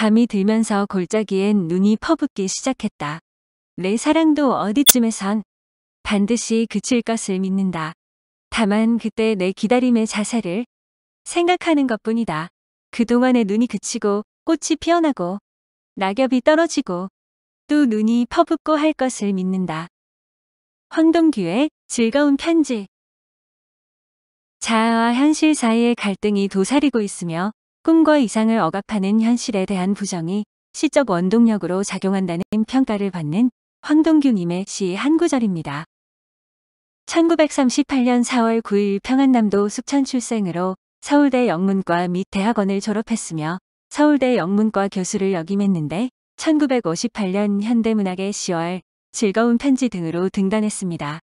밤이 들면서 골짜기엔 눈이 퍼붓기 시작했다. 내 사랑도 어디쯤에선 반드시 그칠 것을 믿는다. 다만 그때 내 기다림의 자세를 생각하는 것뿐이다. 그동안의 눈이 그치고 꽃이 피어나고 낙엽이 떨어지고 또 눈이 퍼붓고 할 것을 믿는다. 황동규의 즐거운 편지 자아와 현실 사이의 갈등이 도사리고 있으며 꿈과 이상을 억압하는 현실에 대한 부정이 시적 원동력으로 작용한다는 평가를 받는 황동규님의 시 한 구절입니다. 1938년 4월 9일 평안남도 숙천 출생으로 서울대 영문과 및 대학원을 졸업했으며 서울대 영문과 교수를 역임했는데 1958년 현대문학의 시월, 즐거운 편지 등으로 등단했습니다.